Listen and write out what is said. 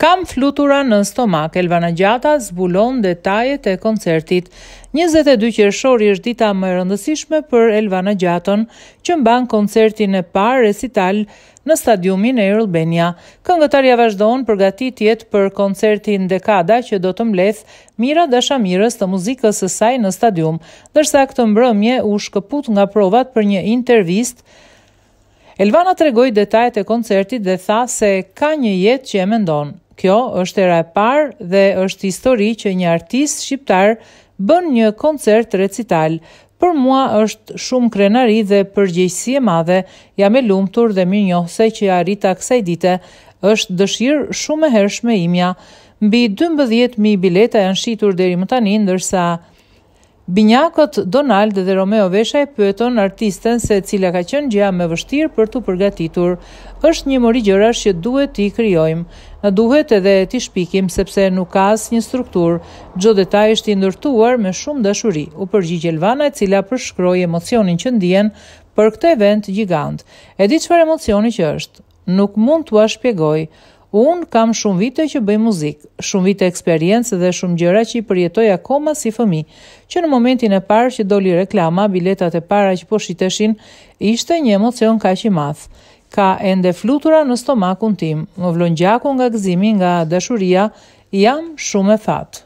Kam flutura në stomak, Elvana Gjata zbulon detajet e koncertit. 22 qershori është dita më rëndësishme për Elvana Gjaton, që mban koncertin e parë recital në stadiumin e Erlbenia. Këngëtarja vazhdojnë përgatitjet për koncertin dekada që do të mbledh mira dashamirës të muzikës së saj në stadium, dërsa këtë mbrëmje u shkëput nga provat për një intervistë Elvana tregoi detajet e koncertit dhe tha se ka një jetë që e mendon. Kjo është era e parë dhe është histori që një artist shqiptar bën një koncert recital. Për mua është shumë krenari dhe përgjegjësi e madhe. Jam e lumtur dhe mirënjohëse që ja arrita kësaj dite. Është dëshirë shumë e hershme imja. Mbi 12000 bileta janë shitur deri më tani, ndërsa Binjakët Donald dhe Romeo Vesha e pyeton artisten se cila ka qenë gjëja më vështirë për të përgatitur. Është një mori gjërash që duhet t'i kryojmë, Na duhet edhe t'i shpikim sepse nuk ka asnjë struktur. Çdo detaj është i ndërtuar me shumë dashuri. U përgjigj Elvana e cila përshkroi emocionin që ndjen për këtë event gjigant. E di çfarë emocioni që është. Nuk mund t'u shpjegoj. Unë kam shumë vite që bëj muzikë, shumë vite eksperiencë dhe shumë gjëra që i përjetoj akoma si fëmi, që në momentin e parë që doli reklama, biletat e para që po shiteshin, ishte një emocion ka që i mathë. Ka ende flutura në stomakun tim, më vlonë gjakun nga gëzimi nga dëshuria, jam shumë e fatë.